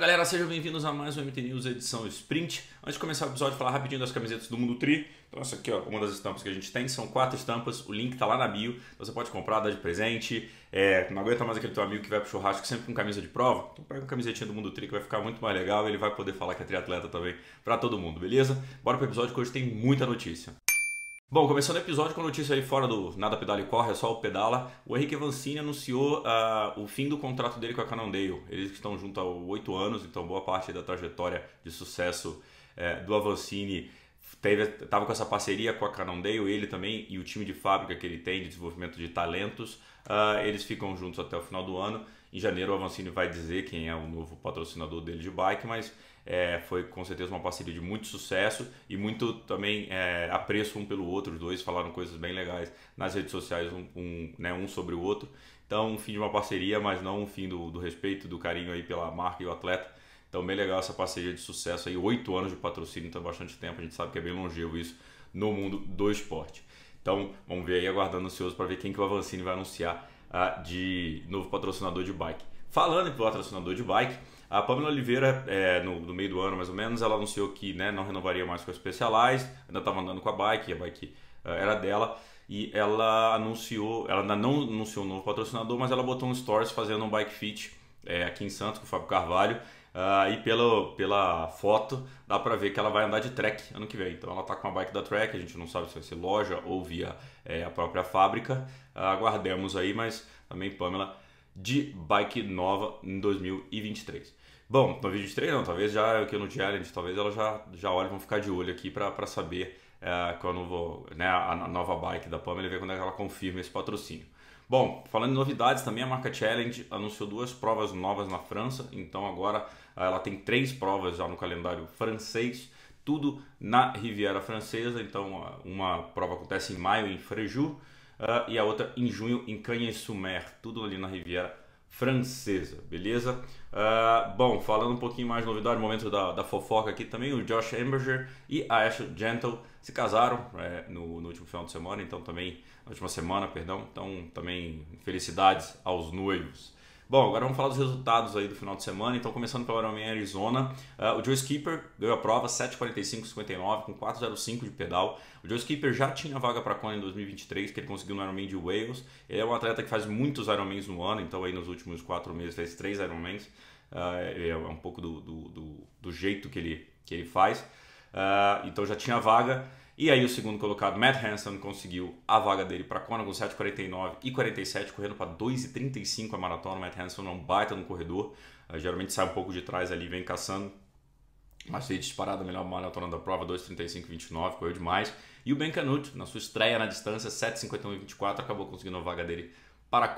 galera, sejam bem-vindos a mais um MT News edição Sprint. Antes de começar o episódio, falar rapidinho das camisetas do Mundo Tri. Então essa aqui uma das estampas que a gente tem, são quatro estampas, o link tá lá na bio, então você pode comprar, dar de presente. É, não aguenta mais aquele teu amigo que vai pro churrasco sempre com camisa de prova, então pega uma camisetinha do Mundo Tri que vai ficar muito mais legal, ele vai poder falar que é triatleta também para todo mundo, beleza? Bora pro episódio que hoje tem muita notícia. Bom, começando o episódio com notícia aí fora do Nada Pedala e Corre, é só o Pedala. O Henrique Avancini anunciou uh, o fim do contrato dele com a Cannondale. Eles estão juntos há oito anos, então boa parte da trajetória de sucesso é, do Avancini estava com essa parceria com a Cannondale, ele também e o time de fábrica que ele tem de desenvolvimento de talentos. Uh, eles ficam juntos até o final do ano. Em janeiro, o Avancini vai dizer quem é o novo patrocinador dele de bike, mas é, foi com certeza uma parceria de muito sucesso e muito também é, apreço um pelo outro. Os dois falaram coisas bem legais nas redes sociais, um, um, né, um sobre o outro. Então, um fim de uma parceria, mas não um fim do, do respeito, do carinho aí pela marca e o atleta. Então, bem legal essa parceria de sucesso aí. Oito anos de patrocínio, então é bastante tempo. A gente sabe que é bem longevo isso no mundo do esporte. Então, vamos ver aí, aguardando ansioso para ver quem que o Avancini vai anunciar uh, de novo patrocinador de bike. Falando em patrocinador de bike, a Pamela Oliveira, é, no, no, meio do ano mais ou menos, ela anunciou que né, não renovaria mais com a Specialized, ainda estava tá andando com a bike, a bike uh, era dela, e ela anunciou, ela ainda não anunciou um novo patrocinador, mas ela botou um stories fazendo um bike fit é, aqui em Santos com o Fábio Carvalho, Uh, e pelo, pela foto dá para ver que ela vai andar de track ano que vem. Então ela está com a bike da track, a gente não sabe se vai ser loja ou via é, a própria fábrica. Uh, aguardemos aí, mas também Pamela de bike nova em 2023. Bom, 2023 não, talvez já aqui é no Challenge, talvez ela já, já olhe, vão ficar de olho aqui para saber uh, quando vou, né, a nova bike da Pamela e ver quando é ela confirma esse patrocínio. Bom, falando em novidades também, a marca Challenge anunciou duas provas novas na França, então agora ah, ela tem três provas já no calendário francês, tudo na Riviera Francesa, então ah, uma prova acontece em maio em Fréjus uh, ah, e a outra em junho em Cannes-sur-Mer, tudo ali na Riviera francesa, beleza? Uh, bom, falando um pouquinho mais novidade, momento da, da fofoca aqui também, o Josh Amberger e a Ashley Gentle se casaram é, no, no, último final de semana, então também, na última semana, perdão, então também felicidades aos noivos. Bom, agora vamos falar dos resultados aí do final de semana. Então, começando pelo Ironman Arizona, uh, o Joe Skipper ganhou a prova 7:45:59 com 4:05 de pedal. O Joe Skipper já tinha vaga para a Kona em 2023, que ele conseguiu no Ironman de Wales. Ele é um atleta que faz muitos Ironmans no ano, então aí nos últimos quatro meses fez três Ironmans. Uh, é um pouco do, do, do, do jeito que ele, que ele faz. Uh, então já tinha vaga. E aí o segundo colocado, Matt Hanson, conseguiu a vaga dele para Kona com 7,49 e 47, correndo para 2,35 a maratona. O Matt Hanson não é baita no corredor, uh, geralmente sai um pouco de trás ali, vem caçando. Mas fez disparado a melhor maratona da prova, 2,35,29, correu demais. E o Ben Canute, na sua estreia na distância, e 24, acabou conseguindo a vaga dele para a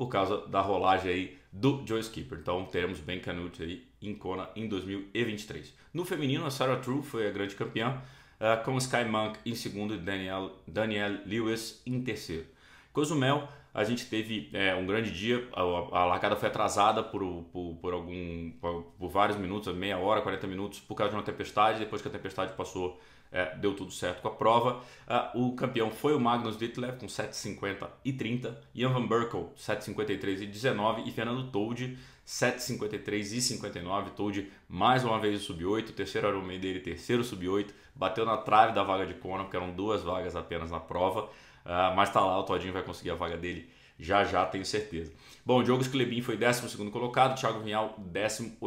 por causa da rolagem aí do Joe Skipper. Então teremos Ben Canute aí em Kona em 2023. No feminino, a Sarah True foi a grande campeã, eh, com Sky Monk em segundo e Danielle Daniel Lewis em terceiro. Cozumel a gente teve é, um grande dia, a, a, largada foi atrasada por, por, por algum, por, por, vários minutos, meia hora, 40 minutos, por causa de uma tempestade. Depois que a tempestade passou, é, deu tudo certo com a prova. Uh, o campeão foi o Magnus Ditlev com 7,50 e 30, Jan van Berkel 7,53 e 19 e Fernando Toldi 7,53 e 59. Told mais uma vez o sub-8, terceiro Ironman dele, terceiro sub-8, bateu na trave da vaga de Conan, porque eram duas vagas apenas na prova. Ah, mas tá lá, o Todinho vai conseguir a vaga dele já já, tenho certeza. Bom, Diogo Sclebin foi 12 colocado, Thiago Vinhal 18.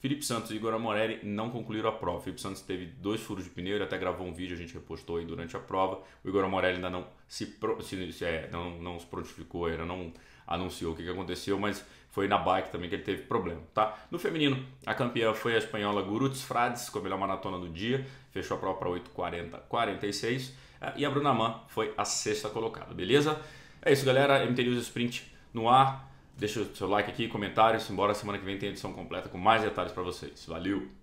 Felipe Santos e Igor Amorelli não concluíram a prova. Felipe Santos teve dois furos de pneu, ele até gravou um vídeo, a gente repostou aí durante a prova. O Igor Amorelli ainda não se, pro, se, se é, não, não se prontificou, ainda não anunciou o que, que aconteceu, mas foi na bike também que ele teve problema, tá? No feminino, a campeã foi a espanhola Gurutz Frades, com a melhor maratona do dia, fechou a prova para 8:40, 46 e a Bruna Man foi a sexta colocada, beleza? É isso, galera. MT News Sprint no ar. Deixa o seu like aqui, comentários. Embora semana que vem tenha edição completa com mais detalhes para vocês. Valeu!